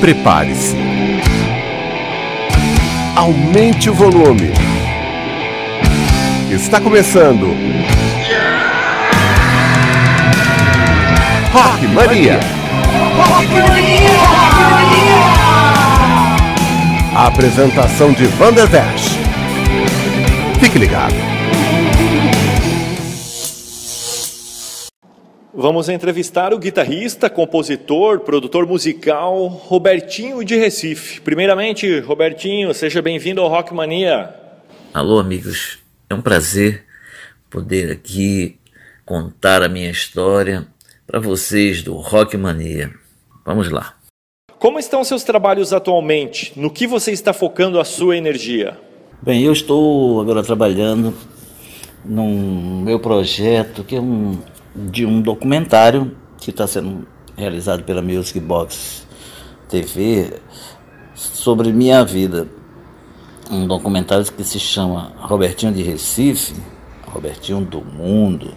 Prepare-se. Aumente o volume. Está começando. Rock Mania. Rock Mania. A apresentação de Van Fique ligado. Vamos entrevistar o guitarrista, compositor, produtor musical Robertinho de Recife. Primeiramente, Robertinho, seja bem-vindo ao Rock Mania. Alô, amigos. É um prazer poder aqui contar a minha história para vocês do Rock Mania. Vamos lá. Como estão seus trabalhos atualmente? No que você está focando a sua energia? Bem, eu estou agora trabalhando num meu projeto que é um de um documentário que está sendo realizado pela Music Box TV sobre minha vida. Um documentário que se chama Robertinho de Recife, Robertinho do Mundo,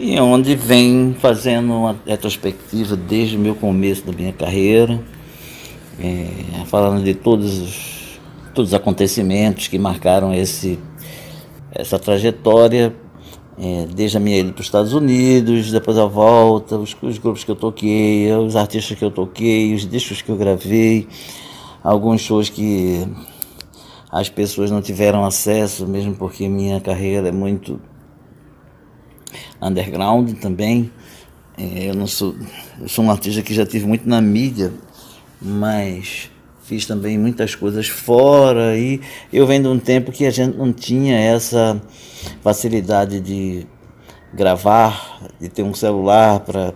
e onde vem fazendo uma retrospectiva desde o meu começo da minha carreira, é, falando de todos os, todos os acontecimentos que marcaram esse, essa trajetória é, desde a minha ida para os Estados Unidos, depois a volta, os, os grupos que eu toquei, os artistas que eu toquei, os discos que eu gravei, alguns shows que as pessoas não tiveram acesso, mesmo porque minha carreira é muito underground também. É, eu não sou, eu sou um artista que já tive muito na mídia, mas fiz também muitas coisas fora e eu venho de um tempo que a gente não tinha essa facilidade de gravar, de ter um celular para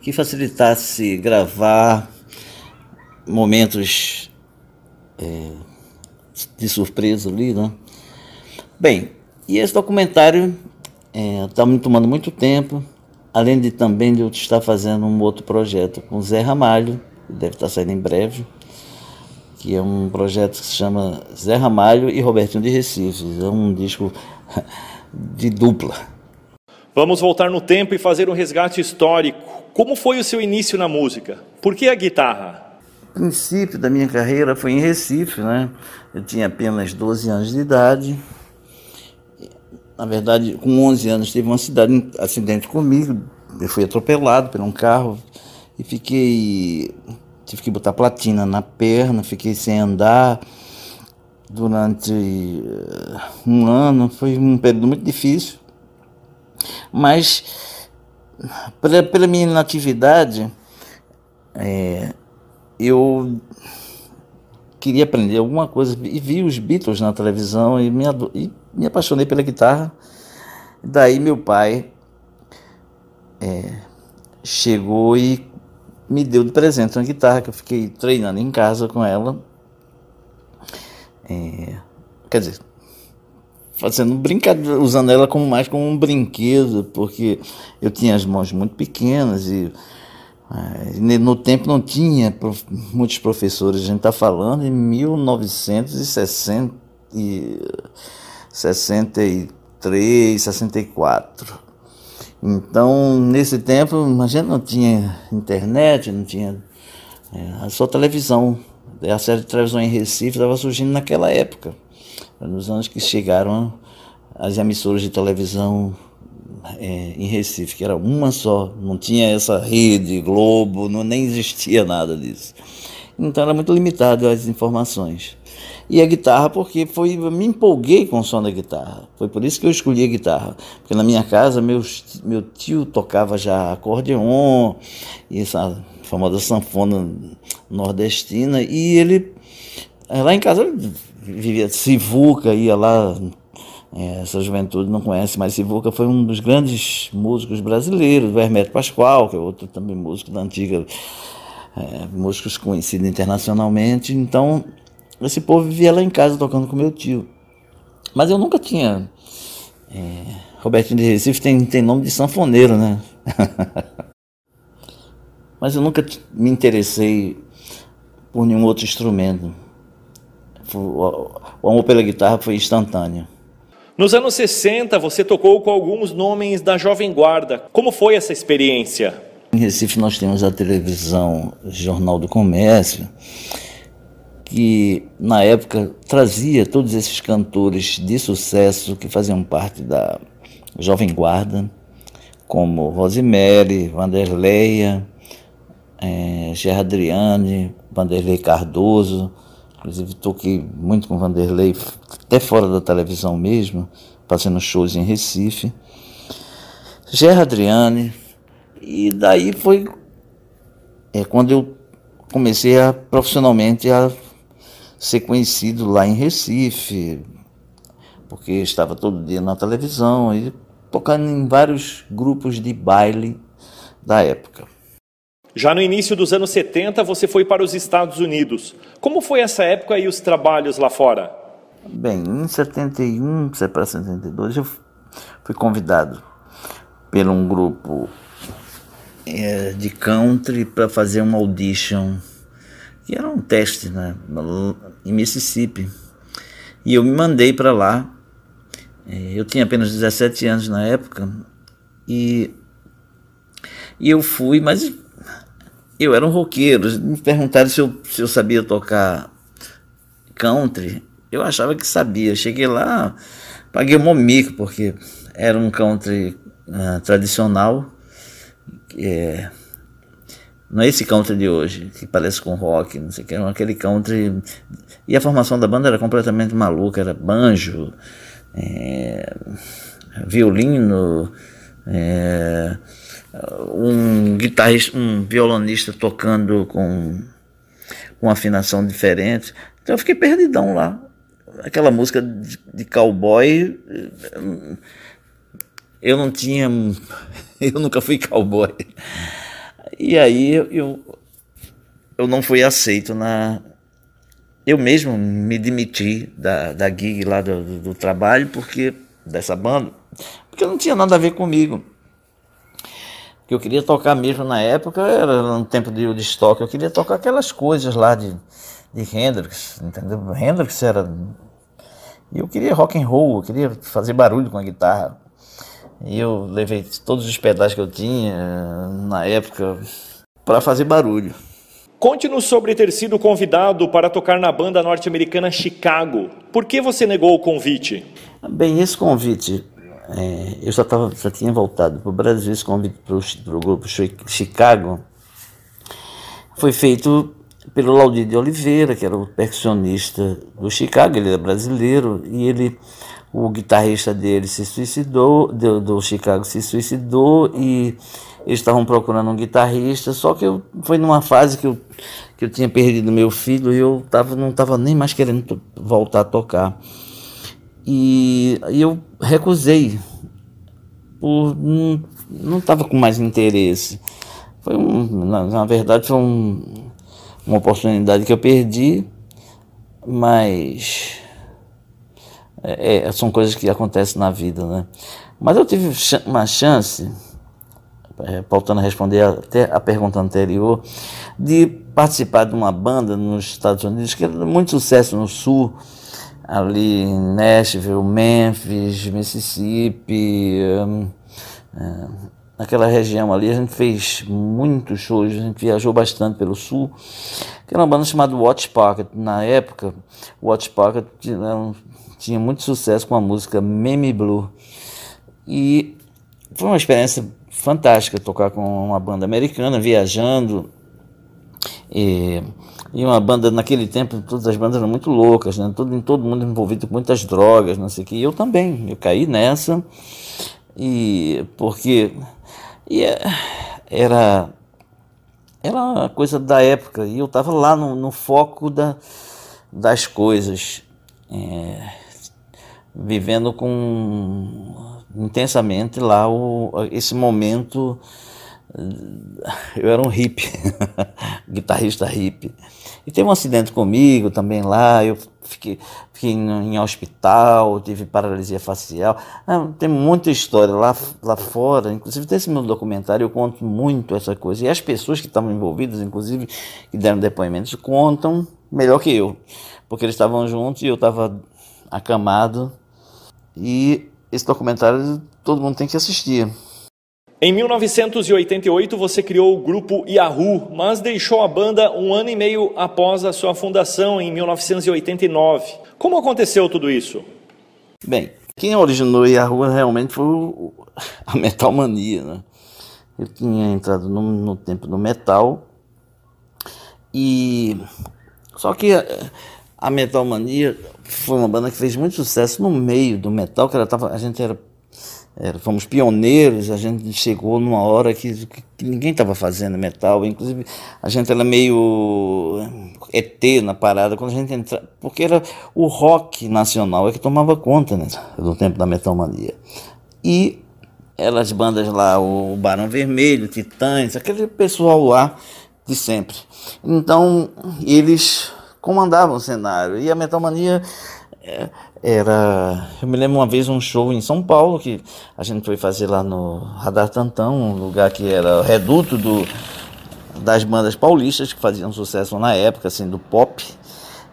que facilitasse gravar momentos é, de surpresa ali, né? Bem, e esse documentário está é, tá me tomando muito tempo, além de também de eu estar fazendo um outro projeto com o Zé Ramalho, deve estar saindo em breve, que é um projeto que se chama Zé Ramalho e Robertinho de Recife. É um disco de dupla. Vamos voltar no tempo e fazer um resgate histórico. Como foi o seu início na música? Por que a guitarra? O princípio da minha carreira foi em Recife, né? Eu tinha apenas 12 anos de idade. Na verdade, com 11 anos teve uma um acidente comigo. Eu fui atropelado por um carro e fiquei Tive que botar platina na perna, fiquei sem andar durante eh, um ano. Foi um período muito difícil. Mas, pela, pela minha inatividade, é, eu queria aprender alguma coisa e vi os Beatles na televisão e me, e me apaixonei pela guitarra. Daí meu pai é, chegou e me deu de presente uma guitarra que eu fiquei treinando em casa com ela. É, quer dizer, fazendo brincadeira, usando ela como mais como um brinquedo, porque eu tinha as mãos muito pequenas e é, no tempo não tinha muitos professores, a gente está falando em 1963, 64. Então, nesse tempo, a gente não tinha internet, não tinha é, só televisão. A série de televisão em Recife estava surgindo naquela época, nos anos que chegaram as emissoras de televisão é, em Recife, que era uma só, não tinha essa rede, Globo, não, nem existia nada disso. Então era muito limitado as informações e a guitarra porque foi me empolguei com o som da guitarra. Foi por isso que eu escolhi a guitarra, porque na minha casa meu meu tio tocava já acordeon e essa famosa sanfona nordestina e ele eh, lá em casa vivia Sivuca, ia lá eh, essa juventude não conhece, mas Sivuca foi um dos grandes músicos brasileiros, o Hermeto Pascoal, que é outro também músico da antiga, é, músicos conhecidos internacionalmente. Então, esse povo vivia lá em casa tocando com meu tio. Mas eu nunca tinha. É, Robertinho de Recife tem, tem nome de sanfoneiro, né? Mas eu nunca me interessei por nenhum outro instrumento. O amor pela guitarra foi instantâneo. Nos anos 60, você tocou com alguns nomes da Jovem Guarda. Como foi essa experiência? Em Recife, nós temos a televisão Jornal do Comércio que na época trazia todos esses cantores de sucesso que faziam parte da Jovem Guarda, como Rosemary, Vanderleia, é, eh, Gerard Adriane, Vanderlei Cardoso, inclusive toquei muito com Vanderlei, até fora da televisão mesmo, fazendo shows em Recife, Gerard Adriane, e daí foi é, quando eu comecei a profissionalmente a ser conhecido lá em Recife, porque estava todo dia na televisão e tocando em vários grupos de baile da época. Já no início dos anos 70, você foi para os Estados Unidos. Como foi essa época e os trabalhos lá fora? Bem, em 71 é para 72, eu fui convidado por um grupo é, de country para fazer uma audition, que era um teste né, em Mississippi. E eu me mandei para lá. É, eu tinha apenas 17 anos na época e, e eu fui, mas eu era um roqueiro. Me perguntaram se eu, se eu sabia tocar country. Eu achava que sabia. Cheguei lá, paguei um mico, porque era um country uh, tradicional. É, não é esse country de hoje, que parece com rock, não sei o que, é aquele country e a formação da banda era completamente maluca, era banjo, é, violino, é, um guitarrista, um violonista tocando com, com afinação diferente. Então eu fiquei perdidão lá. Aquela música de, de cowboy, eu não tinha. Eu nunca fui cowboy. E aí eu, eu não fui aceito na, eu mesmo me demiti da, da gig lá do, do, do trabalho, porque dessa banda, porque não tinha nada a ver comigo que eu queria tocar mesmo na época, era no tempo de, de estoque, eu queria tocar aquelas coisas lá de, de Hendrix, entendeu? Hendrix era. Eu queria rock and roll, eu queria fazer barulho com a guitarra. E eu levei todos os pedais que eu tinha na época para fazer barulho. Conte-nos sobre ter sido convidado para tocar na banda norte-americana Chicago. Por que você negou o convite? Bem, esse convite, é, eu já, tava, já tinha voltado para o Brasil, esse convite para o grupo Chicago foi feito pelo Laudir de Oliveira, que era o percussionista do Chicago, ele era é brasileiro, e ele, o guitarrista dele se suicidou, do, do Chicago se suicidou, e eles estavam procurando um guitarrista, só que eu foi numa fase que eu, que eu tinha perdido meu filho e eu tava, não estava nem mais querendo voltar a tocar. E, e eu recusei, por hum, não estava com mais interesse. Foi um, na, na verdade foi um, uma oportunidade que eu perdi, mas é, é são coisas que acontecem na vida, né? Mas eu tive uma chance é, pautando a responder até a pergunta anterior, de participar de uma banda nos Estados Unidos que é era muito sucesso no Sul, ali em Nashville, Memphis, Mississippi, um, é, naquela região ali. A gente fez muitos shows, a gente viajou bastante pelo Sul. Que era uma banda chamada Watch Pocket. Na época, Watch Pocket tinha, é tinha muito sucesso com a música Meme Blue. E foi uma experiência fantástica tocar com uma banda americana, viajando. E, e uma banda naquele tempo, todas as bandas eram muito loucas, né? todo, todo mundo envolvido com muitas drogas, não sei o que. E eu também, eu caí nessa, e porque e é, era, era uma coisa da época, e eu estava lá no, no, foco da, das coisas, é, vivendo com intensamente lá o, esse momento. Eu era um hip, guitarrista hip. E teve um acidente comigo também lá, eu fiquei, fiquei em, hospital, tive paralisia facial. Ah, tem muita história lá, lá fora, inclusive nesse meu documentário eu conto muito essa coisa. E as pessoas que estavam envolvidas, inclusive, que deram depoimentos, contam melhor que eu, porque eles estavam juntos e eu estava acamado. E esse documentário todo mundo tem que assistir. Em 1988, você criou o grupo Yahoo, mas deixou a banda um ano e meio após a sua fundação, em 1989. Como aconteceu tudo isso? Bem, quem originou o Yahoo realmente foi a Metalmania. Né? Eu tinha entrado no, no tempo do metal, e só que a, a Metalmania foi uma banda que fez muito sucesso no meio do metal, que ela tava, a gente era, era fomos pioneiros, a gente chegou numa hora que, que ninguém estava fazendo metal, inclusive a gente era meio ET eh, na parada quando a gente entrava, porque era o rock nacional é que tomava conta né, do tempo da metalmania. E elas bandas lá, o Barão Vermelho, Titãs, aquele pessoal lá de sempre. Então, eles comandavam o cenário. E a metalmania é, era. Eu me lembro uma vez um show em São Paulo que a gente foi fazer lá no Radar Tantão, um lugar que era reduto do, das bandas paulistas que faziam sucesso na época, assim, do pop.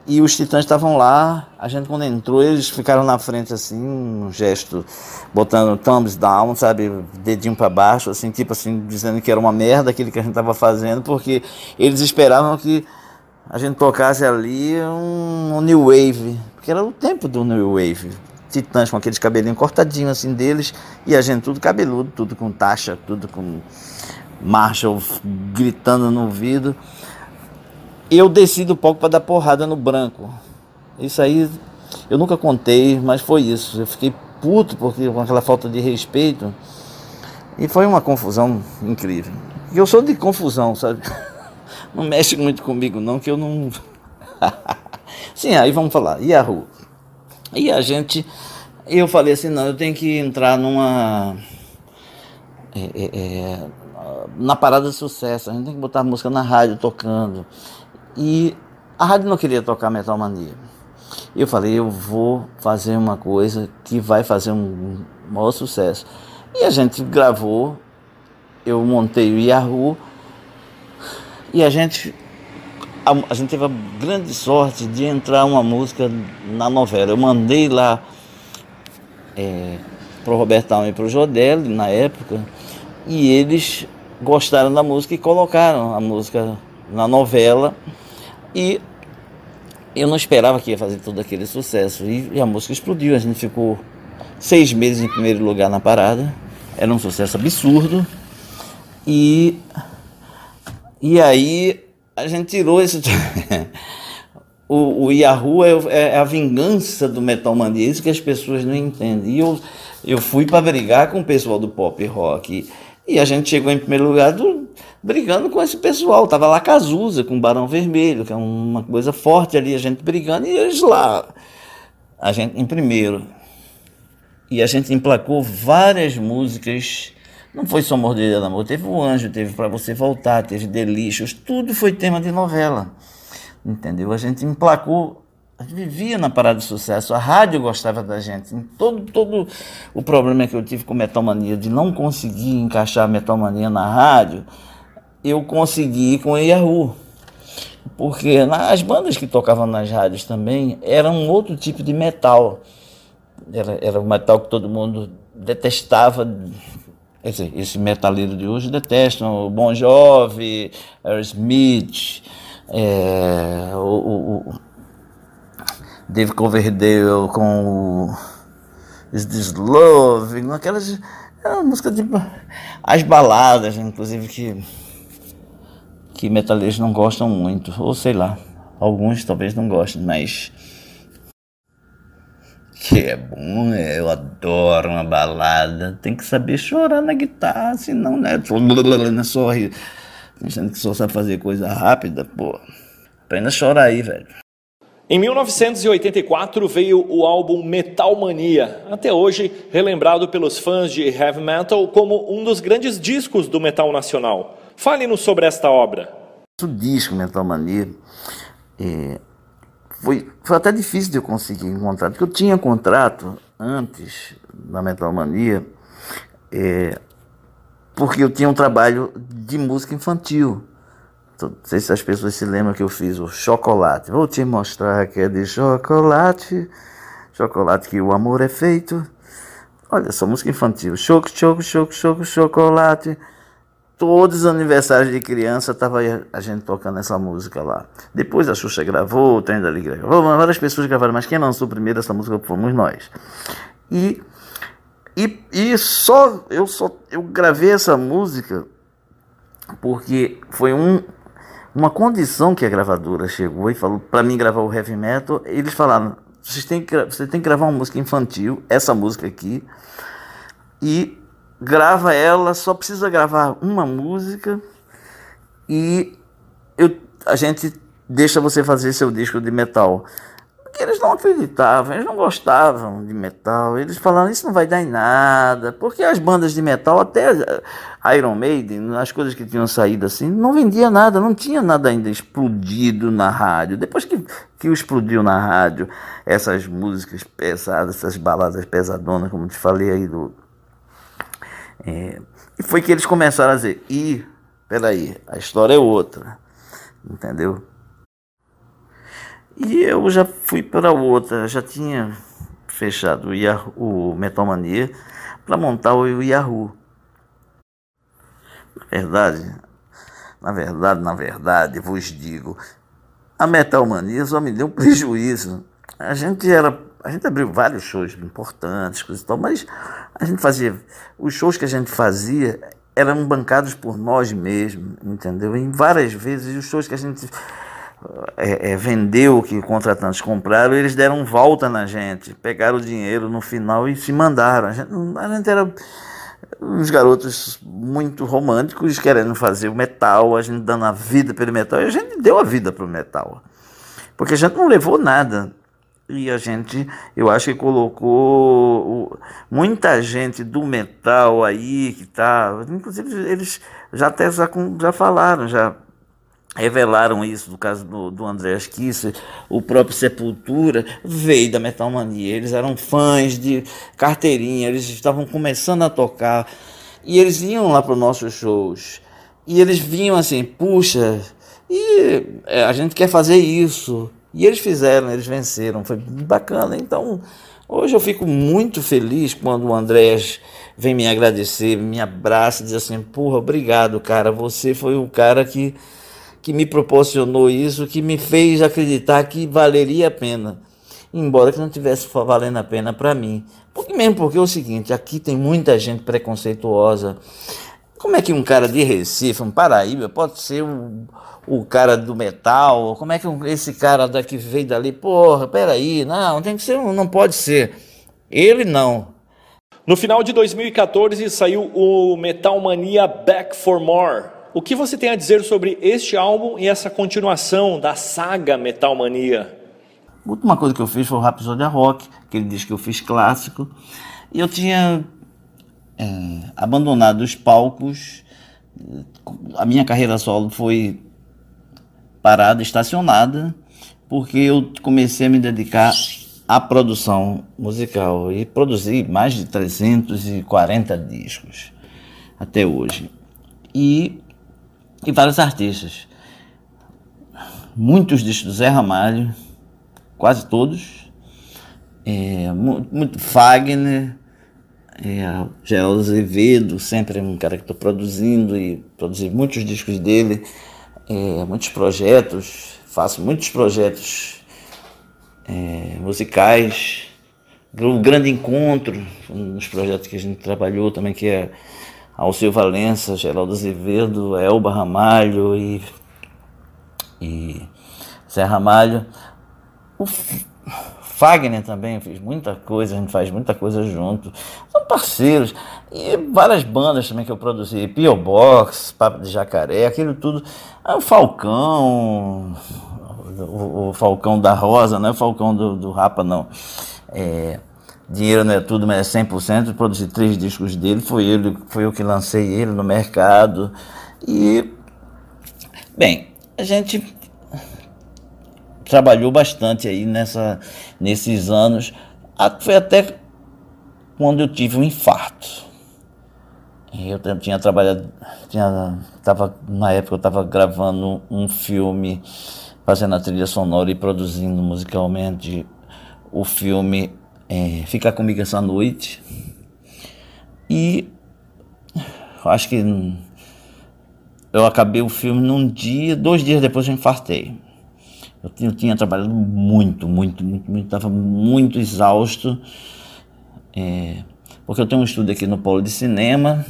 E os titãs estavam lá, a gente quando entrou, eles ficaram na frente assim, um gesto, botando thumbs down, sabe, dedinho para baixo, assim, tipo assim, dizendo que era uma merda aquilo que a gente estava fazendo, porque eles esperavam que a gente tocasse é ali um, um new wave, porque era o tempo do new wave. Titãs com aqueles cabelinhos cortadinhos assim deles, e a gente tudo cabeludo, tudo com taxa, tudo com Marshall gritando no ouvido. Eu desci do palco para dar porrada no branco. Isso aí eu nunca contei, mas foi isso. Eu fiquei puto porque com aquela falta de respeito. E foi uma confusão incrível. eu sou de confusão, sabe? não mexe muito comigo, não, que eu não. Sim, aí vamos falar. Yahoo. E a gente. Eu falei assim: não, eu tenho que entrar numa. É, é, na parada de sucesso, a gente tem que botar a música na rádio tocando. E a rádio não queria tocar Metal Mania. Eu falei, eu vou fazer uma coisa que vai fazer um maior sucesso. E a gente gravou, eu montei o Yahoo e a gente, a, a gente teve a grande sorte de entrar uma música na novela. Eu mandei lá é, para o Alme e para o Jodelli, na época, e eles gostaram da música e colocaram a música na novela. E eu não esperava que ia fazer todo aquele sucesso. E, e a música explodiu, a gente ficou seis meses em primeiro lugar na parada. Era um sucesso absurdo. E e aí a gente tirou isso. o, o Yahoo é, é, é a vingança do metal isso que as pessoas não entendem. E eu, eu fui para brigar com o pessoal do pop rock. E a gente chegou em primeiro lugar do, brigando com esse pessoal. Tava lá Cazuza, com o Barão Vermelho, que é uma coisa forte ali, a gente brigando, e eles lá. A gente em primeiro. E a gente emplacou várias músicas não foi só Mordida de Amor, teve o Anjo, teve Para Você Voltar, teve Delícios, tudo foi tema de novela. Entendeu? A gente emplacou, a gente vivia na parada de sucesso, a rádio gostava da gente. todo, todo o problema que eu tive com Metalmania, de não conseguir encaixar a Metalmania na rádio, eu consegui com Yahoo. Porque as bandas que tocavam nas rádios também eram outro tipo de metal. Era, era um metal que todo mundo detestava quer dizer, esse metaleiro de hoje detestam o Bon Jovi, Aerosmith, é, o, o, o David Coverdale com o Is This Love, aquelas é músicas de as baladas, inclusive que que metaleiros não gostam muito, ou sei lá, alguns talvez não gostem, mas que é bom, é, eu adoro uma balada. Tem que saber chorar na guitarra, senão, né? Não é só rir. Achando que só sabe fazer coisa rápida, pô. Apenas chora aí, velho. Em 1984 veio o álbum Metal Mania, até hoje relembrado pelos fãs de heavy metal como um dos grandes discos do metal nacional. Fale-nos sobre esta obra. O disco Metal Mania é, foi, foi até difícil de eu conseguir um contrato, porque eu tinha contrato antes da metal é, eh, porque eu tinha um trabalho de música infantil. Não sei se as pessoas se lembram que eu fiz o chocolate. Vou te mostrar que é de chocolate. Chocolate que o amor é feito. Olha só, música infantil. Choco, choco, choco, choco, chocolate. Todos os aniversários de criança tava a gente tocando essa música lá. Depois a Xuxa gravou, o Trem da Liga gravou, várias pessoas gravaram, mas quem lançou primeiro essa música fomos nós. E, e, e só, eu só eu gravei essa música porque foi um, uma condição que a gravadora chegou e falou para mim gravar o heavy metal. Eles falaram: vocês têm que, você tem que gravar uma música infantil, essa música aqui. E grava ela, só precisa gravar uma música e eu, a gente deixa você fazer seu disco de metal. Porque eles não acreditavam, eles não gostavam de metal, eles falavam isso não vai dar em nada, porque as bandas de metal, até Iron Maiden, as coisas que tinham saído assim, não vendia nada, não tinha nada ainda explodido na rádio. Depois que, que explodiu na rádio, essas músicas pesadas, essas baladas pesadonas, como te falei aí do é, e foi que eles começaram a dizer: ih, peraí, a história é outra, entendeu? E eu já fui para outra, já tinha fechado o, Yahoo, o mania para montar o Yahoo. Na verdade, na verdade, na verdade, vos digo, a metal mania só me deu um prejuízo. A gente era a gente abriu vários shows importantes, coisa e tal, mas a gente fazia. Os shows que a gente fazia eram bancados por nós mesmos, entendeu? Em várias vezes, os shows que a gente é, é, vendeu, que contratantes compraram, eles deram volta na gente, pegaram o dinheiro no final e se mandaram. A gente, a gente era uns garotos muito românticos querendo fazer o metal, a gente dando a vida pelo metal, e a gente deu a vida para o metal. Porque a gente não levou nada e a gente, eu acho que colocou muita gente do metal aí que tá, inclusive eles já até já, já falaram, já revelaram isso no caso do, do André Esquisse, o próprio Sepultura veio da metal mania eles eram fãs de carteirinha, eles estavam começando a tocar e eles iam lá para os nossos shows e eles vinham assim, puxa, e eh, a gente quer fazer isso e eles fizeram, eles venceram, foi bacana. Então, hoje eu fico muito feliz quando o Andrés vem me agradecer, me abraça, diz assim: "Porra, obrigado, cara. Você foi o cara que que me proporcionou isso, que me fez acreditar que valeria a pena, embora que não tivesse valendo a pena para mim. Porque mesmo porque é o seguinte, aqui tem muita gente preconceituosa como é que um cara de Recife, um Paraíba, pode ser o, o cara do metal? Como é que um, esse cara daqui veio dali? Porra, peraí, não, tem que ser, não pode ser. Ele não. No final de 2014 saiu o Metal Mania Back for More. O que você tem a dizer sobre este álbum e essa continuação da saga Metal Mania? A última coisa que eu fiz foi o Rhapsody Rock, que ele diz que eu fiz clássico. E eu tinha é, abandonado os palcos, a minha carreira solo foi parada, estacionada, porque eu comecei a me dedicar à produção musical e produzi mais de 340 discos até hoje. E, e vários artistas. Muitos discos do Zé Ramalho, quase todos. É, muito, muito Fagner, é, Geraldo é Azevedo, sempre um cara que estou tá produzindo e produzi muitos discos dele, é, muitos projetos, faço muitos projetos é, musicais. O Grande Encontro, um dos projetos que a gente trabalhou também, que é Alceu Valença, Geraldo Azevedo, Elba Ramalho e, e Zé Ramalho. Uf. Fagner também fez muita coisa, a gente faz muita coisa junto. São parceiros. E várias bandas também que eu produzi, Pio Box, Papo de Jacaré, aquilo tudo. Ah, o Falcão, o, Falcão da Rosa, não é o Falcão do, do Rapa, não. É, dinheiro não é tudo, mas é 100%. produzi três discos dele, foi, ele, foi eu que lancei ele no mercado. E, bem, a gente trabalhou bastante aí nessa, nesses anos. Foi até quando eu tive um infarto. Eu tinha trabalhado, tinha, tava, na época eu estava gravando um filme, fazendo a trilha sonora e produzindo musicalmente o filme é, Ficar Comigo Essa Noite. E acho que eu acabei o filme num dia, dois dias depois eu infartei. Eu tinha, tinha trabalhado muito, muito, muito, muito, estava muito exausto, é, porque eu tenho um estudo aqui no Polo de Cinema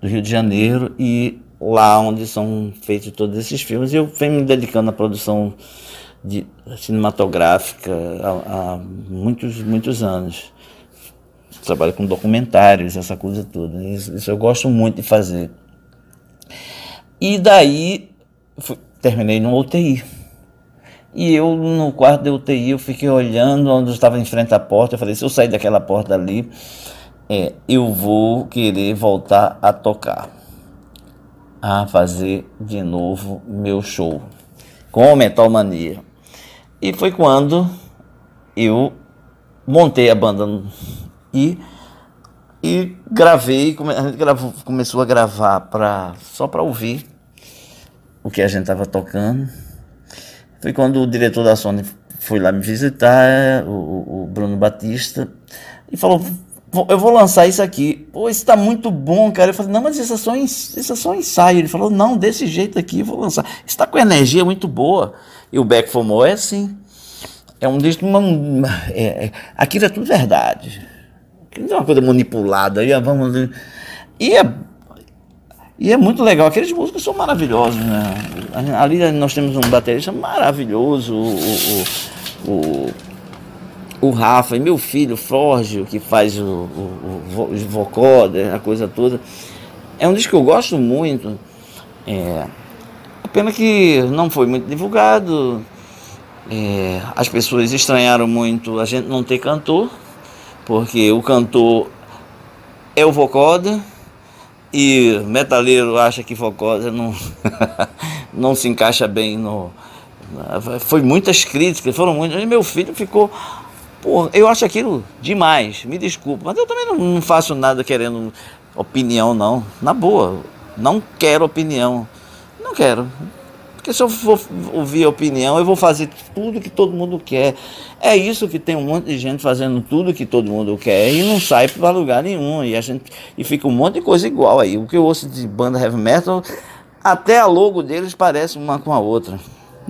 do Rio de Janeiro e lá onde são feitos todos esses filmes. E eu venho me dedicando à produção de, cinematográfica há, há, muitos, muitos anos. Trabalho com documentários, essa coisa toda. Né? Isso, isso eu gosto muito de fazer. E daí fui, terminei no UTI. E eu, no quarto da UTI, eu fiquei olhando onde eu estava em frente à porta. Eu falei, se eu sair daquela porta ali, é, eu vou querer voltar a tocar, a fazer de novo meu show com mental mania E foi quando eu montei a banda e, e gravei, a gente gravou, começou a gravar pra, só para ouvir o que a gente estava tocando foi quando o diretor da Sony foi lá me visitar, o, o Bruno Batista, e falou: Eu vou lançar isso aqui. Pô, isso tá muito bom, cara. Eu falei: Não, mas isso é só, isso é só ensaio. Ele falou: Não, desse jeito aqui, vou lançar. Está com energia muito boa. E o Beck Fomor é assim. É um disco. Uma, é, é, aquilo é tudo verdade. Aquilo não é uma coisa manipulada. E vamos. E é e é muito legal, aqueles músicos são maravilhosos, né? Ali nós temos um baterista maravilhoso, o, o, o, o Rafa e meu filho, Forge, que faz o, o, o vocó, a coisa toda. É um disco que eu gosto muito. É, pena que não foi muito divulgado. É, as pessoas estranharam muito a gente não ter cantor, porque o cantor é o vocoder e metaleiro acha que Focosa não, não se encaixa bem no. Foi muitas críticas, foram muitas. E meu filho ficou. Porra, eu acho aquilo demais, me desculpa, mas eu também não faço nada querendo opinião, não. Na boa, não quero opinião. Não quero. Porque se eu for ouvir a opinião, eu vou fazer tudo que todo mundo quer. É isso que tem um monte de gente fazendo tudo que todo mundo quer e não sai para lugar nenhum. E a gente e fica um monte de coisa igual aí. O que eu ouço de banda heavy metal, até a logo deles parece uma com a outra.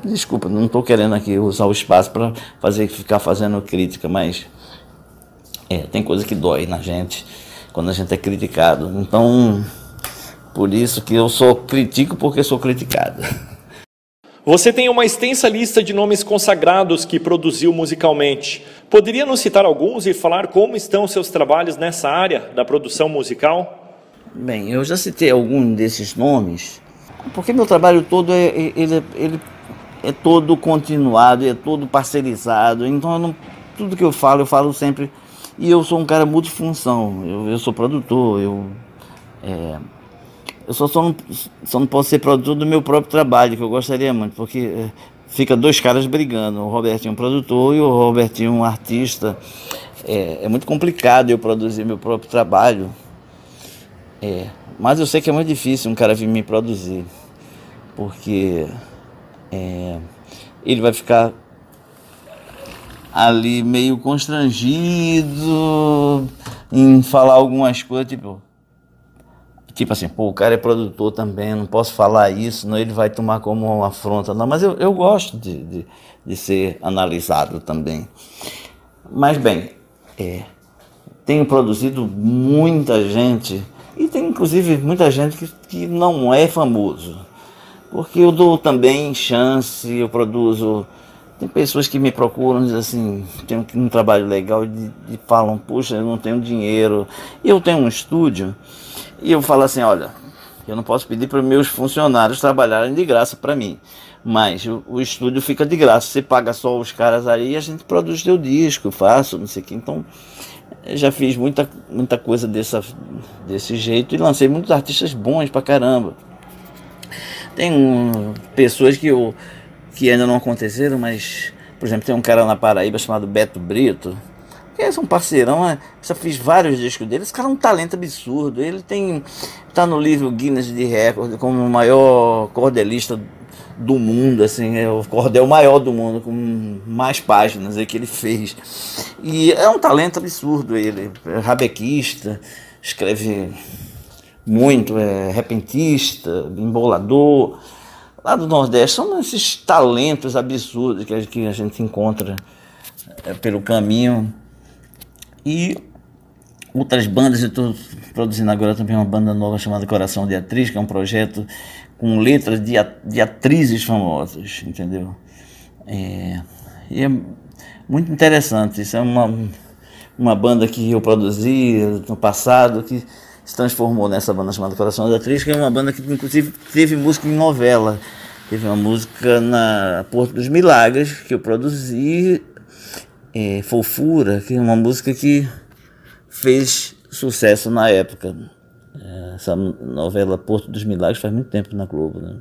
Desculpa, não estou querendo aqui usar o espaço para fazer ficar fazendo crítica, mas é, tem coisa que dói na gente quando a gente é criticado. Então, por isso que eu sou critico porque sou criticado. Você tem uma extensa lista de nomes consagrados que produziu musicalmente. Poderia nos citar alguns e falar como estão seus trabalhos nessa área da produção musical? Bem, eu já citei algum desses nomes, porque meu trabalho todo é, é ele, ele é todo continuado, é todo parcerizado. Então, não, tudo que eu falo, eu falo sempre. E eu sou um cara multifunção. Eu, eu sou produtor, eu é, eu só, só, não, só não posso ser produtor do meu próprio trabalho, que eu gostaria muito, porque eh, fica dois caras brigando. O Robertinho é um produtor e o Robertinho é um artista. É, é, muito complicado eu produzir meu próprio trabalho. É, mas eu sei que é muito difícil um cara vir me produzir. Porque é, ele vai ficar ali meio constrangido em falar algumas coisas, tipo, tipo assim, pô, o cara é produtor também, não posso falar isso, não, ele vai tomar como uma afronta. Não, mas eu, eu gosto de, de, de ser analisado também. Mas bem, é, tenho produzido muita gente, e tem inclusive muita gente que, que não é famoso, porque eu dou também chance, eu produzo. Tem pessoas que me procuram, dizem assim, tem um trabalho legal e, e falam, puxa, eu não tenho dinheiro. Eu tenho um estúdio e eu falo assim: olha, eu não posso pedir para meus funcionários trabalharem de graça para mim, mas o, o, estúdio fica de graça. Você paga só os caras aí e a gente produz teu disco, faço, não sei o que. Então, já fiz muita, muita coisa dessa, desse jeito e lancei muitos artistas bons pra caramba. Tem um, pessoas que, eu, que ainda não aconteceram, mas, por exemplo, tem um cara na Paraíba chamado Beto Brito esse é um parceirão, né? já fiz vários discos dele. Esse cara é um talento absurdo. Ele tem. tá no livro Guinness de record como o maior cordelista do mundo, assim, é o cordel maior do mundo, com mais páginas que ele fez. E é um talento absurdo ele, é rabequista, escreve muito, é repentista, embolador. Lá do Nordeste são esses talentos absurdos que a gente encontra é, pelo caminho. E outras bandas, eu estou produzindo agora também uma banda nova chamada Coração de Atriz, que é um projeto com letras de, de atrizes famosas, entendeu? É, e é muito interessante, isso é uma, uma banda que eu produzi no passado, que se transformou nessa banda chamada Coração de Atriz, que é uma banda que inclusive teve música em novela. Teve uma música na Porto dos Milagres, que eu produzi é, Fofura, que é uma música que fez sucesso na época. Essa novela Porto dos Milagres faz muito tempo na Globo. Né?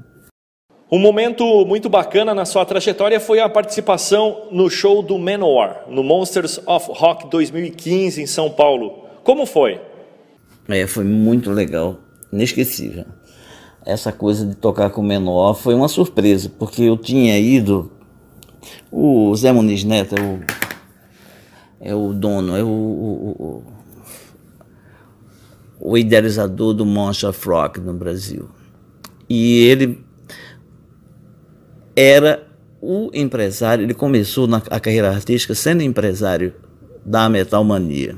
Um momento muito bacana na sua trajetória foi a participação no show do Menor no Monsters of Rock 2015 em São Paulo. Como foi? É, foi muito legal, inesquecível. Essa coisa de tocar com o Menor foi uma surpresa, porque eu tinha ido o Zé Muniz Neto, o é o dono, é o, o, o, o idealizador do Monster of Rock no Brasil. E ele era o empresário, ele começou na, a carreira artística sendo empresário da Metal Mania.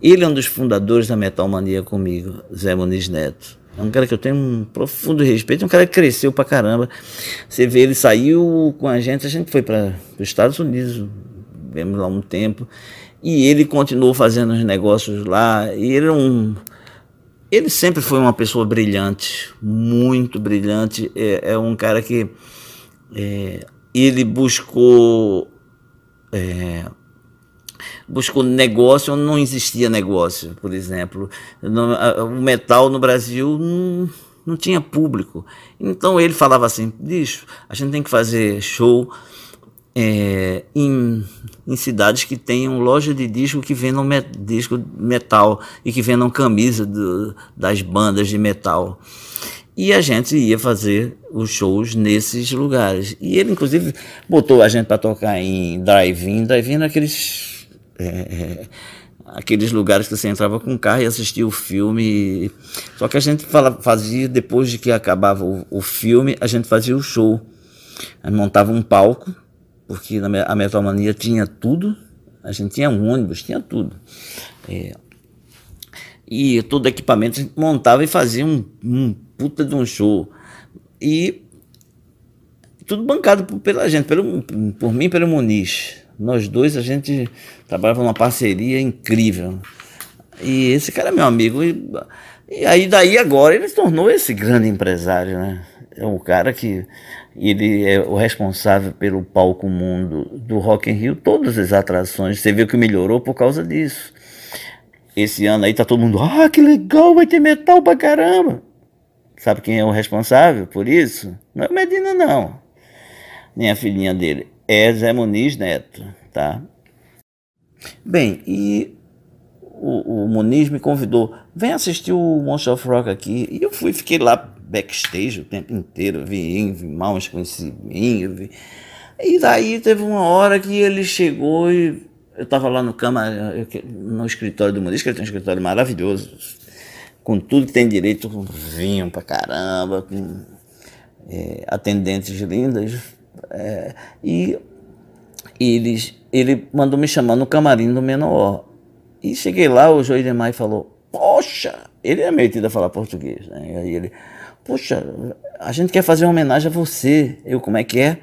Ele é um dos fundadores da Metal Mania comigo, Zé Muniz Neto. É um cara que eu tenho um profundo respeito, é um cara que cresceu pra caramba. Você vê, ele saiu com a gente, a gente foi para os Estados Unidos, Tivemos lá um tempo. E ele continuou fazendo os negócios lá. E ele é um. Ele sempre foi uma pessoa brilhante, muito brilhante. É, é um cara que. É, ele buscou. É, buscou negócio onde não existia negócio, por exemplo. o metal no Brasil não, não tinha público. Então ele falava assim: bicho, a gente tem que fazer show é, em, em, cidades que tenham loja de disco que vendam um disco metal e que vendam camisa do, das bandas de metal. E a gente ia fazer os shows nesses lugares. E ele, inclusive, botou a gente para tocar em drive-in. Drive-in é aqueles, é, é, aqueles lugares que você entrava com o carro e assistia o filme. Só que a gente fala, fazia, depois de que acabava o, o filme, a gente fazia o show. Montava um palco porque na, a metromania tinha tudo, a gente tinha um ônibus, tinha tudo. É, e todo equipamento a gente montava e fazia um, um puta de um show. E tudo bancado por, pela gente, pelo, por mim e pelo Muniz. Nós dois a gente trabalhava numa parceria incrível. E esse cara é meu amigo. E, e aí daí agora ele se tornou esse grande empresário, né? É um cara que ele é o responsável pelo palco mundo do Rock in Rio, todas as atrações, você viu que melhorou por causa disso. Esse ano aí tá todo mundo, ah, que legal, vai ter metal pra caramba. Sabe quem é o responsável por isso? Não é o Medina não, nem a filhinha dele, é Zé Muniz Neto, tá? Bem, e o, o Muniz me convidou, vem assistir o Monster of Rock aqui, e eu fui, fiquei lá backstage o tempo inteiro. Eu vi Inve, mal, mas conheci E daí teve uma hora que ele chegou e eu estava lá no cama, no escritório do que ele tem um escritório maravilhoso, com tudo que tem direito, com vinho pra caramba, com é, atendentes lindas. É, e eles, ele mandou me chamar no camarim do menor. E cheguei lá, o Demai falou, poxa, ele é metido a falar português, né? E aí ele, Poxa, a gente quer fazer uma homenagem a você. Eu, como é que é?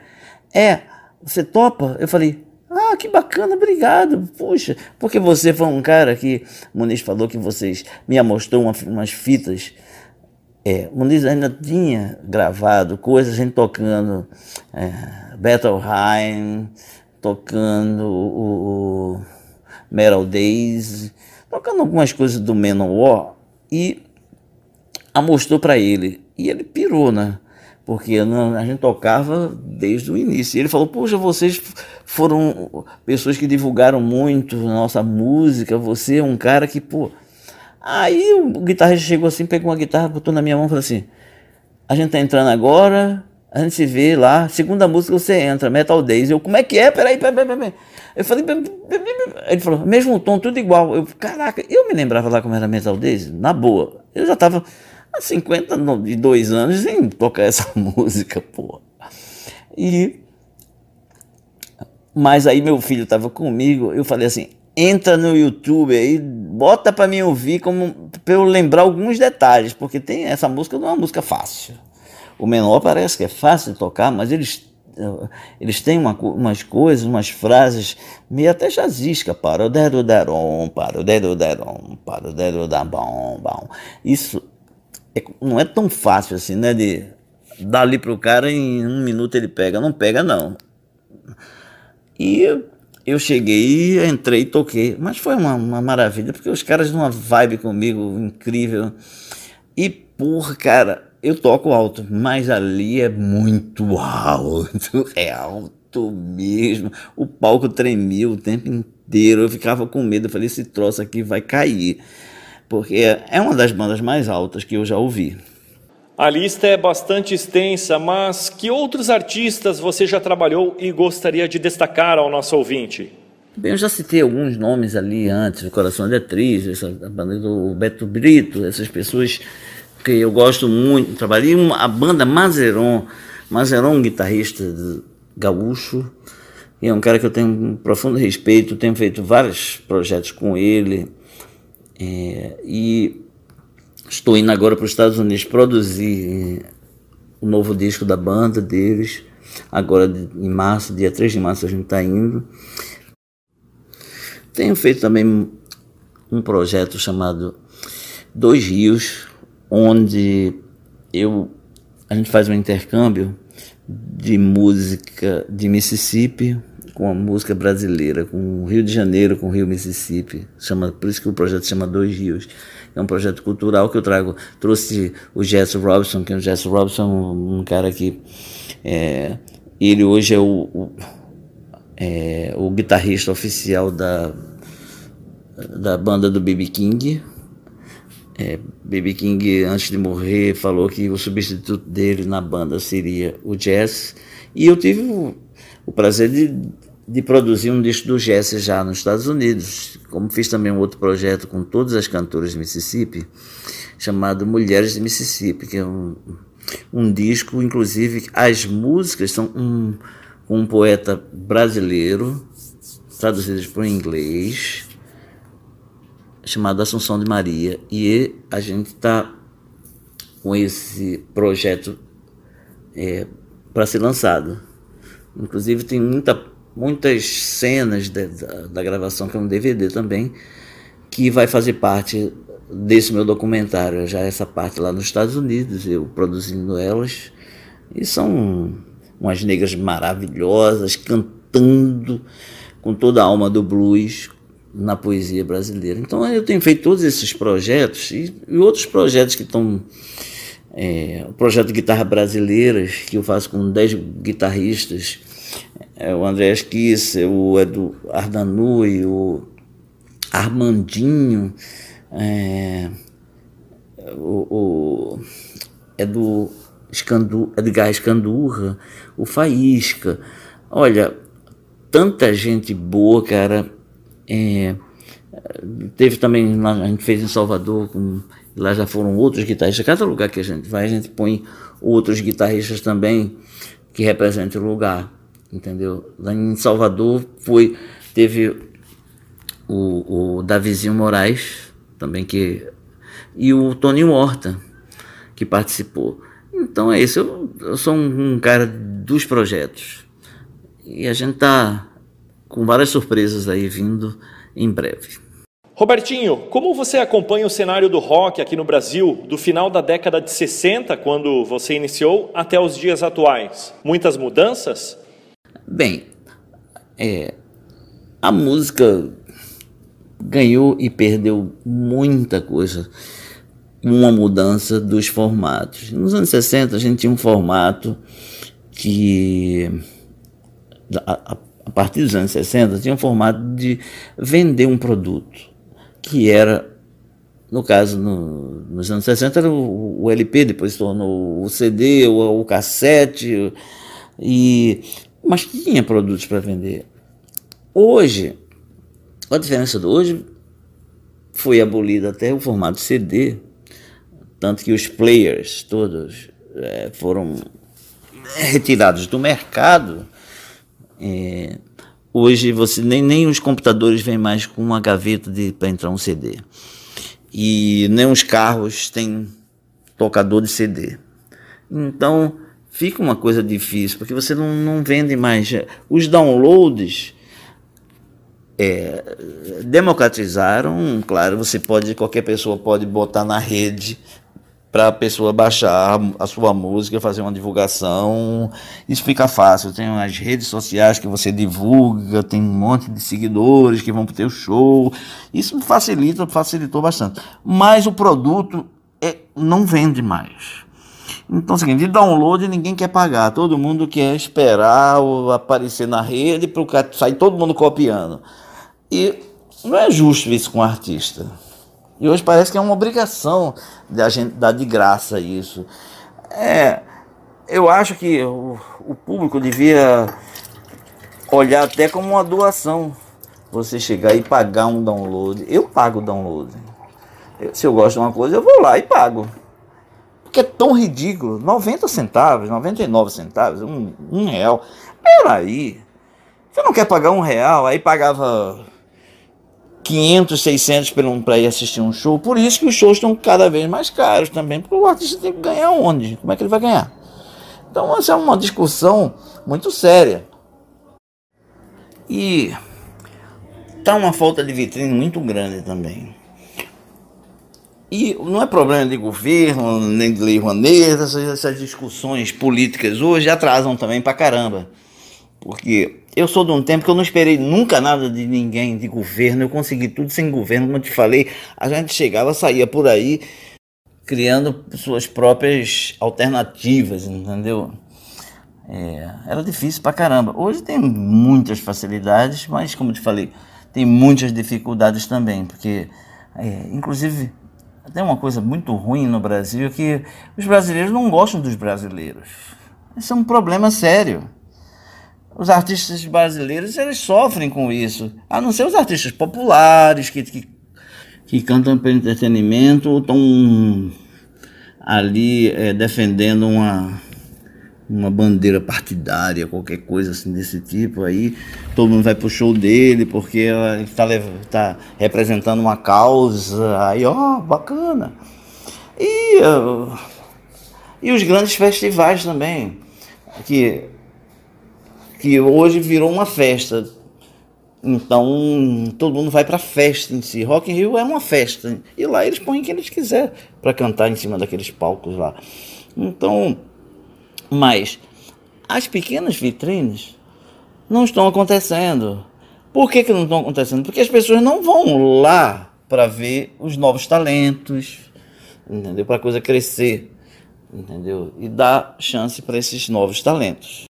É, você topa? Eu falei, ah, que bacana, obrigado. Poxa, porque você foi um cara que. Muniz falou que vocês me amostrou uma, umas fitas. É, Muniz ainda tinha gravado coisas, a gente tocando é, Bettelheim, tocando o, o Metal Days, tocando algumas coisas do Menor e amostrou para ele. E ele pirou, né? Porque a gente tocava desde o início. E ele falou: Poxa, vocês foram pessoas que divulgaram muito nossa música. Você é um cara que, pô. Aí o guitarrista chegou assim, pegou uma guitarra, botou na minha mão e falou assim: A gente tá entrando agora, a gente se vê lá, segunda música você entra, Metal Days. Eu, como é que é? Peraí, peraí, peraí. Eu falei, peraí, peraí. ele falou, mesmo tom, tudo igual. Eu, caraca, eu me lembrava lá como era Metal Days, na boa. Eu já tava há 52 anos sem tocar essa música, porra. E mas aí meu filho estava comigo, eu falei assim: entra no YouTube aí, bota para mim ouvir, como para eu lembrar alguns detalhes, porque tem essa música não é uma música fácil. O menor parece que é fácil de tocar, mas eles eles têm uma, umas coisas, umas frases meio até jazzística, para o dedo derom, para o dedo derom, para o dedo da bom, bom. Isso é, não é tão fácil assim, né? De dar ali pro cara em um minuto ele pega. Não pega, não. E eu cheguei, entrei e toquei. Mas foi uma, uma, maravilha, porque os caras numa vibe comigo incrível. E, por cara, eu toco alto, mas ali é muito alto. É alto mesmo. O palco tremia o tempo inteiro. Eu ficava com medo. Eu falei: esse troço aqui vai cair porque é uma das bandas mais altas que eu já ouvi. A lista é bastante extensa, mas que outros artistas você já trabalhou e gostaria de destacar ao nosso ouvinte? Bem, eu já citei alguns nomes ali antes, o Coração de Atriz, a banda do Beto Brito, essas pessoas que eu gosto muito, trabalhei uma, a banda Mazeron, Mazeron, um guitarrista gaúcho, é um cara que eu tenho um profundo respeito, tenho feito vários projetos com ele, é, e estou indo agora para os Estados Unidos produzir é, o novo disco da banda deles. Agora em março, dia 3 de março, a gente está indo. Tenho feito também um projeto chamado Dois Rios, onde eu a gente faz um intercâmbio de música de Mississippi com a música brasileira, com o Rio de Janeiro, com o Rio Mississippi. Chama, por isso que o projeto chama Dois Rios. É um projeto cultural que eu trago. Trouxe o Jess Robson, que é o Jess Robson, um cara que. É, ele hoje é o, o, é, o guitarrista oficial da, da banda do B.B. King. É, B.B. King, antes de morrer, falou que o substituto dele na banda seria o Jazz. E eu tive o prazer de, de produzir um disco do Jesse já nos Estados Unidos, como fiz também um outro projeto com todas as cantoras de Mississippi, chamado Mulheres de Mississippi, que é um, um disco, inclusive as músicas são um, um poeta brasileiro, traduzidas para o inglês, chamado Assunção de Maria, e é, a gente está com esse projeto é, para ser lançado. Inclusive tem muita, muitas cenas de, da, da, gravação que é um DVD também, que vai fazer parte desse meu documentário. Já essa parte lá nos Estados Unidos, eu produzindo elas. E são umas negras maravilhosas, cantando com toda a alma do blues, na poesia brasileira. Então eu tenho feito todos esses projetos e, e outros projetos que estão é, o projeto Guitarra Brasileiras, que eu faço com 10 guitarristas, é, o André Esquisse, o Edu Ardanui, o Armandinho, é, o, o Edu Escandu, Edgar Escandurra, o Faísca. Olha, tanta gente boa, cara. É, teve também, a gente fez em Salvador com lá já foram outros guitarristas. Cada lugar que a gente vai, a gente põe outros guitarristas também que representam o lugar, entendeu? Lá em Salvador foi, teve o, o Davizinho Moraes, também que. e o Tony Horta, que participou. Então é isso, eu, eu sou um, um cara dos projetos. E a gente tá com várias surpresas aí vindo em breve. Robertinho, como você acompanha o cenário do rock aqui no Brasil, do final da década de 60, quando você iniciou, até os dias atuais? Muitas mudanças? Bem, é, a música ganhou e perdeu muita coisa uma mudança dos formatos. Nos anos 60 a gente tinha um formato que a, a, a partir dos anos 60 tinha um formato de vender um produto que era, no caso, no, nos anos 60 era o, o LP, depois tornou o CD, o, o cassete, e, mas tinha produtos para vender. Hoje, a diferença do hoje foi abolido até o formato CD, tanto que os players todos é, foram retirados do mercado. É, hoje você nem, nem os computadores vêm mais com uma gaveta para entrar um CD. E nem os carros têm tocador de CD. Então fica uma coisa difícil, porque você não, não vende mais. Os downloads é, democratizaram, claro, você pode, qualquer pessoa pode botar na rede, para a pessoa baixar a sua música, fazer uma divulgação. Isso fica fácil. Tem as redes sociais que você divulga, tem um monte de seguidores que vão para o teu show. Isso facilita, facilitou bastante. Mas o produto é, não vende mais. Então, é seguinte, de download ninguém quer pagar, todo mundo quer esperar aparecer na rede para sair todo mundo copiando. E não é justo isso com o artista. E hoje parece que é uma obrigação da gente dar de graça isso. É, eu acho que o, o público devia olhar até como uma doação. Você chegar e pagar um download. Eu pago o download. Eu, se eu gosto de uma coisa, eu vou lá e pago. Porque é tão ridículo. 90 centavos, 99 centavos, um, um real. Peraí. Você não quer pagar um real, aí pagava 500, 600 para ir assistir um show. Por isso que os shows estão cada vez mais caros também, porque o artista tem que ganhar onde? Como é que ele vai ganhar? Então, essa é uma discussão muito séria. E tá uma falta de vitrine muito grande também. E não é problema de governo, nem de lei ruanesa, essas, essas discussões políticas hoje atrasam também para caramba. Porque eu sou de um tempo que eu não esperei nunca nada de ninguém, de governo. Eu consegui tudo sem governo, como eu te falei. A gente chegava, saía por aí, criando suas próprias alternativas, entendeu? É, era difícil pra caramba. Hoje tem muitas facilidades, mas como eu te falei, tem muitas dificuldades também, porque, é, inclusive, tem uma coisa muito ruim no Brasil que os brasileiros não gostam dos brasileiros. Isso é um problema sério. Os artistas brasileiros eles sofrem com isso, a não ser os artistas populares que, que, que cantam pelo entretenimento ou estão ali é, defendendo uma, uma bandeira partidária, qualquer coisa assim desse tipo, aí todo mundo vai pro show dele porque ele está tá representando uma causa, aí ó, bacana. E, eh, e os grandes festivais também, que que hoje virou uma festa. Então todo mundo vai para festa em si. Rock in Rio é uma festa e lá eles põem quem eles quiser para cantar em cima daqueles palcos lá. Então, mas as pequenas vitrines não estão acontecendo. Por que, que não estão acontecendo? Porque as pessoas não vão lá para ver os novos talentos, entendeu? Para a coisa crescer, entendeu? E dar chance para esses novos talentos.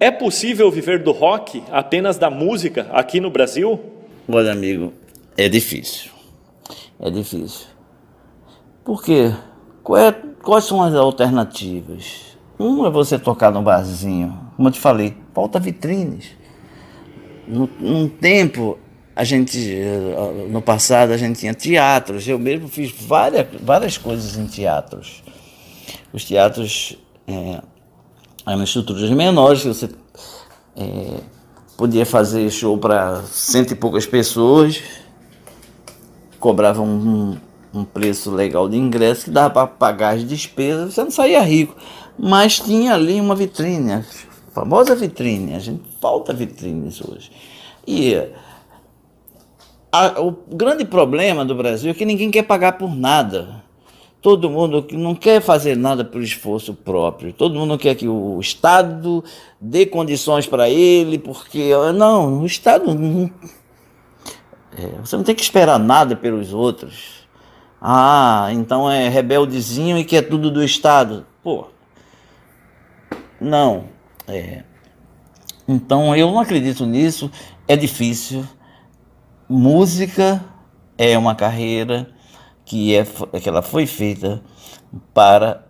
É possível viver do rock, apenas da música, aqui no Brasil? Olha, amigo, é difícil. É difícil. Por quê? É, quais são as alternativas? Um é você tocar no barzinho. Como eu te falei, falta vitrines. No, num tempo, a gente, eh, no passado, a gente tinha teatros. Eu mesmo fiz várias, várias coisas em teatros. Os teatros. É, eram é estruturas menores, que você é, podia fazer show para cento e poucas pessoas, cobrava um, um preço legal de ingresso que dava para pagar as despesas, você não saía rico, mas tinha ali uma vitrine, a famosa vitrine, a gente falta vitrines hoje. E a, o grande problema do Brasil é que ninguém quer pagar por nada todo mundo não quer fazer nada por esforço próprio, todo mundo quer que o Estado dê condições para ele, porque não, o Estado não, é, você não tem que esperar nada pelos outros. Ah, então é rebeldezinho e que é tudo do Estado. Pô, não. É. Então eu não acredito nisso. É difícil. Música é uma carreira que, é, é, que ela foi feita para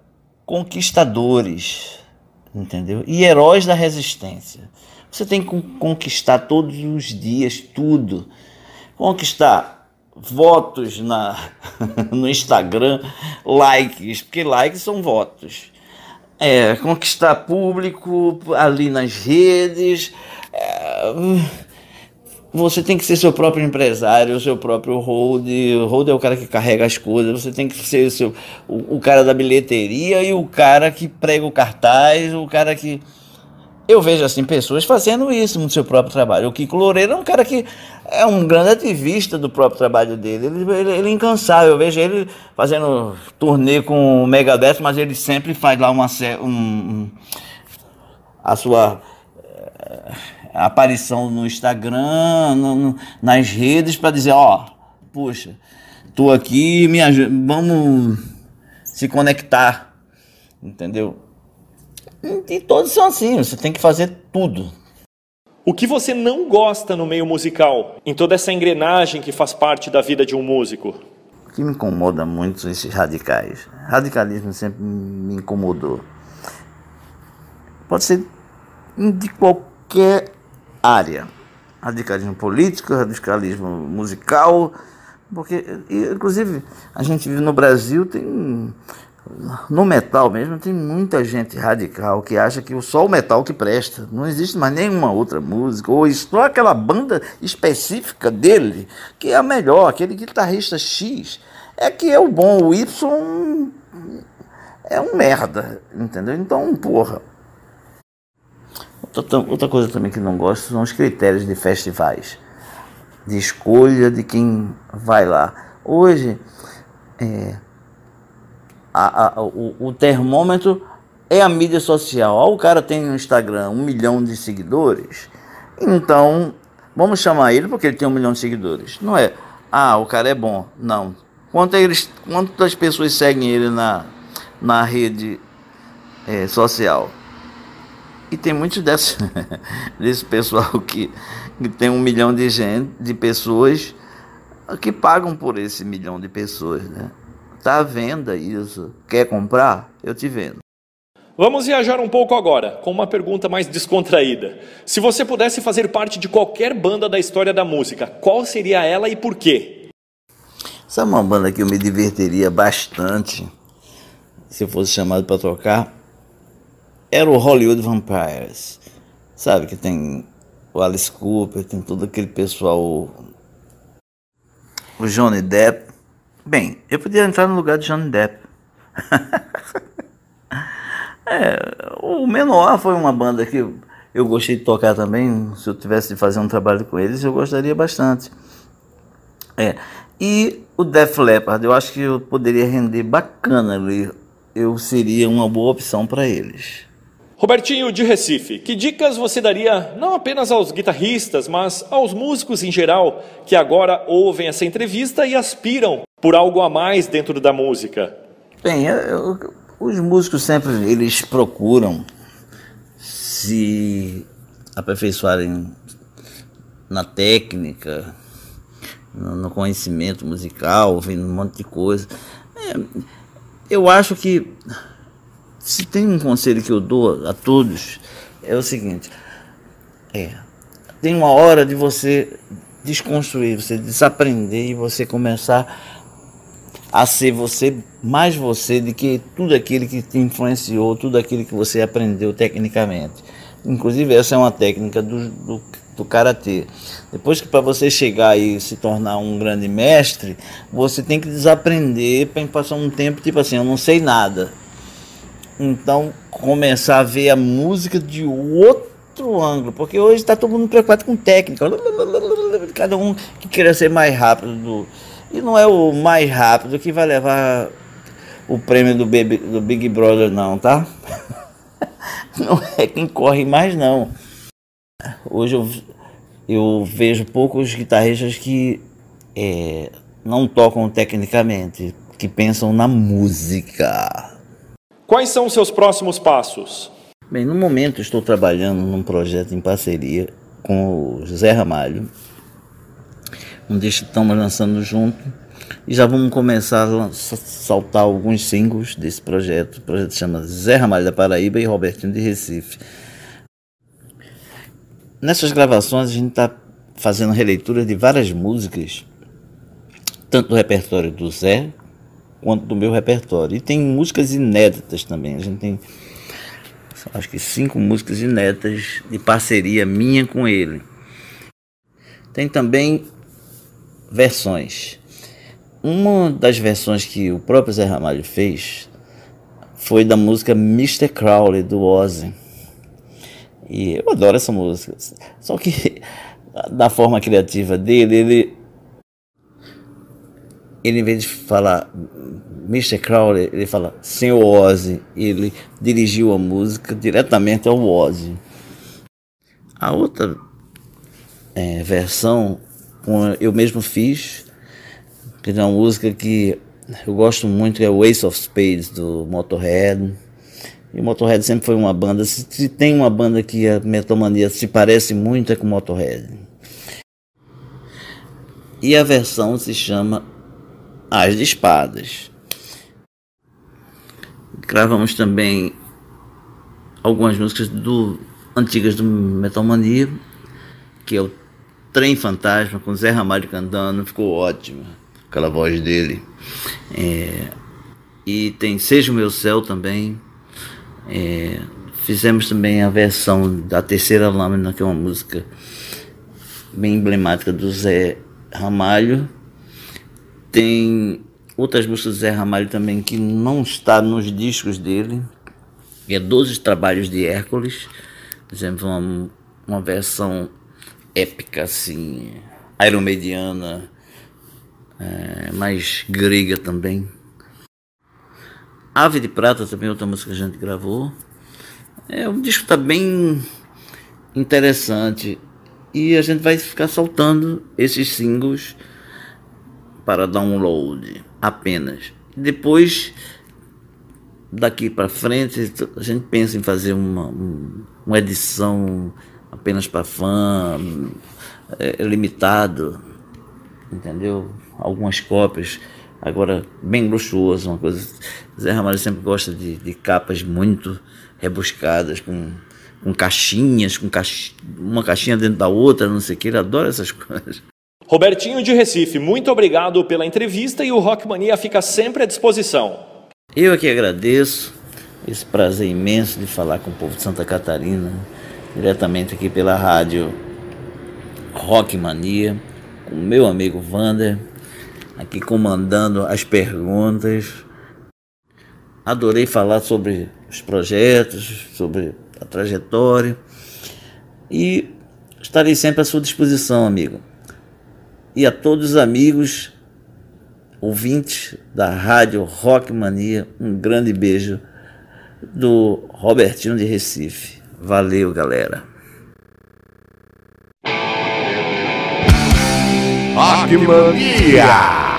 conquistadores, entendeu? E heróis da resistência. Você tem que conquistar todos os dias tudo. Conquistar votos na, no Instagram, likes, porque likes são votos. É, conquistar público ali nas redes. É, você tem que ser seu próprio empresário, seu próprio hold. O hold é o cara que carrega as coisas. Você tem que ser seu, o, o cara da bilheteria e o cara que prega o cartaz, o cara que. Eu vejo assim pessoas fazendo isso no seu próprio trabalho. O Kiko Loureiro é um cara que é um grande ativista do próprio trabalho dele. Ele, ele, ele é incansável. Eu vejo ele fazendo turnê com o Megadeth, mas ele sempre faz lá uma um, a sua eh, aparição no Instagram, no, no, nas redes, para dizer: ó, poxa, puxa, tô aqui, me vamos se conectar, entendeu? E todos são assim, você tem que fazer tudo. O que você não gosta no meio musical, em toda essa engrenagem que faz parte da vida de um músico? O que me incomoda muito são esses radicais. Radicalismo sempre me incomodou. Pode ser de qualquer área. Radicalismo político, radicalismo musical, porque, inclusive, a gente vive no Brasil, tem. No metal mesmo, tem muita gente radical que acha que só o metal que presta, não existe mais nenhuma outra música, ou só aquela banda específica dele que é a melhor, aquele guitarrista X é que é o bom, o Y é um merda, entendeu? Então, porra, Outra coisa também que não gosto são os critérios de festivais, de escolha de quem vai lá. Hoje, é, a, a, o, o, termômetro é a mídia social. Ah, o cara tem no Instagram um milhão de seguidores, então vamos chamar ele porque ele tem um milhão de seguidores. Não é, ah, o cara é bom. Não. Quantas, é quantas pessoas seguem ele na, na rede é, social? E tem muitos desse, desse pessoal que, que tem um milhão de gente, de pessoas que pagam por esse milhão de pessoas, né? Tá à venda isso. Quer comprar? Eu te vendo. Vamos viajar um pouco agora, com uma pergunta mais descontraída. Se você pudesse fazer parte de qualquer banda da história da música, qual seria ela e por quê? essa é uma banda que eu me divertiria bastante se eu fosse chamado para tocar? era o Hollywood Vampires, sabe? Que tem o Alice Cooper, tem todo aquele pessoal, o Johnny Depp. Bem, eu podia entrar no lugar de Johnny Depp. é, o Menor foi uma banda que eu gostei de tocar também. Se eu tivesse de fazer um trabalho com eles, eu gostaria bastante. É. E o Def Leppard, eu acho que eu poderia render bacana ali. Eu seria uma boa opção para eles. Robertinho de Recife, que dicas você daria não apenas aos guitarristas, mas aos músicos em geral que agora ouvem essa entrevista e aspiram por algo a mais dentro da música? Bem, eu, eu, os músicos sempre eles procuram se aperfeiçoarem na técnica, no conhecimento musical, ouvindo um monte de coisa. É, eu acho que se tem um conselho que eu dou a todos, é o seguinte: é, tem uma hora de você desconstruir, você desaprender e você começar a ser você, mais você, do que tudo aquilo que te influenciou, tudo aquilo que você aprendeu tecnicamente. Inclusive, essa é uma técnica do, do, do karatê. Depois que para você chegar e se tornar um grande mestre, você tem que desaprender para passar um tempo, tipo assim, eu não sei nada então começar a ver a música de outro ângulo, porque hoje está todo mundo preocupado com técnica, cada um que queira ser mais rápido e não é o mais rápido que vai levar o prêmio do, Baby, do Big Brother não, tá? Não é quem corre mais não. Hoje eu, eu vejo poucos guitarristas que é, não tocam tecnicamente, que pensam na música. Quais são os seus próximos passos? Bem, no momento estou trabalhando num projeto em parceria com o José Ramalho, onde estamos lançando junto e já vamos começar a saltar alguns singles desse projeto. O projeto chama Zé Ramalho da Paraíba e Robertinho de Recife. Nessas gravações a gente está fazendo releitura de várias músicas, tanto do repertório do Zé quanto do meu repertório. E tem músicas inéditas também. A gente tem acho que cinco músicas inéditas de parceria minha com ele. Tem também versões. Uma das versões que o próprio Zé Ramalho fez foi da música Mr. Crowley do Ozzy. E eu adoro essa música. Só que da forma criativa dele, ele ele em vez de falar Mr. Crowley, ele fala Senhor Ozzy. Ele dirigiu a música diretamente ao Ozzy. A outra é, versão eu mesmo fiz, que é uma música que eu gosto muito, é o Ace of Spades do Motorhead. E o Motorhead sempre foi uma banda, se, se tem uma banda que a Metomania se parece muito é com o Motorhead. E a versão se chama as de espadas. Gravamos também algumas músicas do, antigas do Metal Mania, que é o Trem Fantasma, com Zé Ramalho cantando, ficou ótimo, aquela voz dele. É, e tem Seja o Meu Céu também. É, fizemos também a versão da Terceira Lâmina, que é uma música bem emblemática do Zé Ramalho tem outras músicas do Zé Ramalho também que não está nos discos dele. Que é 12 trabalhos de Hércules. Por uma, uma versão épica, assim, aeromediana, é, mais grega também. Ave de Prata também é outra música que a gente gravou. É, o disco está bem interessante e a gente vai ficar soltando esses singles para download apenas. Depois, daqui para frente, a gente pensa em fazer uma, uma edição apenas para fã, é, limitado, entendeu? Algumas cópias. Agora, bem luxuoso, uma coisa. Zé Ramalho sempre gosta de, de capas muito rebuscadas, com com caixinhas, com caix uma caixinha dentro da outra, não sei o que, ele adora essas coisas. Robertinho de Recife, muito obrigado pela entrevista e o Rockmania fica sempre à disposição. Eu que agradeço esse prazer imenso de falar com o povo de Santa Catarina, diretamente aqui pela rádio Rockmania, com meu amigo Vander, aqui comandando as perguntas. Adorei falar sobre os projetos, sobre a trajetória e estarei sempre à sua disposição, amigo e a todos os amigos ouvintes da Rádio Rock Mania, um grande beijo do Robertinho de Recife. Valeu, galera. Rock Mania.